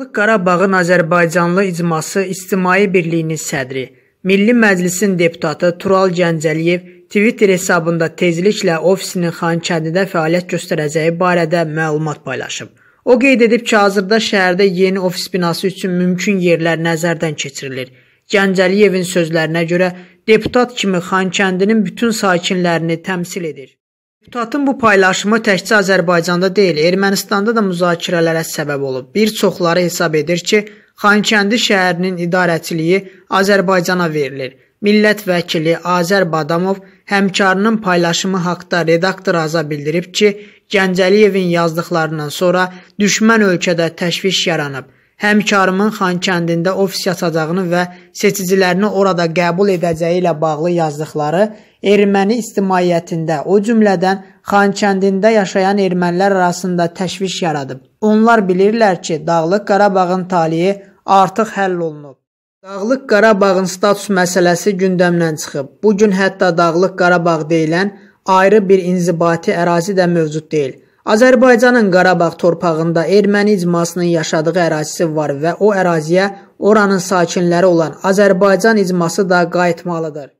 Dağlıq Qarabağın Azərbaycanlı icması İctimai Birliyinin sədri, Milli Məclisin deputatı Tural Gəncəliyev Twitter hesabında tezliklə ofisinin Xankəndidə fəaliyyət göstərəcəyi barədə məlumat paylaşıb. O qeyd edib ki, hazırda şəhərdə yeni ofis binası üçün mümkün yerlər nəzərdən keçirilir. Gəncəliyevin sözlərinə görə deputat kimi Xankəndinin bütün sakinlərini təmsil edir. Deputatın bu paylaşımı təkcə Azərbaycanda deyil, Ermənistanda da müzakirələrə səbəb olub. Bir çoxları hesab edir ki, Xankəndi şəhərinin idarəçiliyi Azərbaycana verilir. Millət vəkili Azər Badamov həmkarının paylaşımı haqqda redaktora aza bildirib ki, Gəncəliyevin yazdıqlarından sonra düşmən ölkədə təşviş yaranıb həmkarımın Xankəndində ofis açacağını və seçicilərini orada qəbul edəcəyi ilə bağlı yazdıqları erməni ictimaiyyətində, o cümlədən Xankəndində yaşayan ermənilər arasında təşviş yaradıb. Onlar bilirlər ki, Dağlıq Qarabağın taliyi artıq həll olunub. Dağlıq Qarabağın status məsələsi gündəmdən çıxıb. Bu gün hətta Dağlıq Qarabağ deyilən ayrı bir inzibati ərazi də mövcud deyil. Azərbaycanın Qarabağ torpağında erməni icmasının yaşadığı ərazisi var və o əraziyə oranın sakinləri olan Azərbaycan icması da qayıtmalıdır.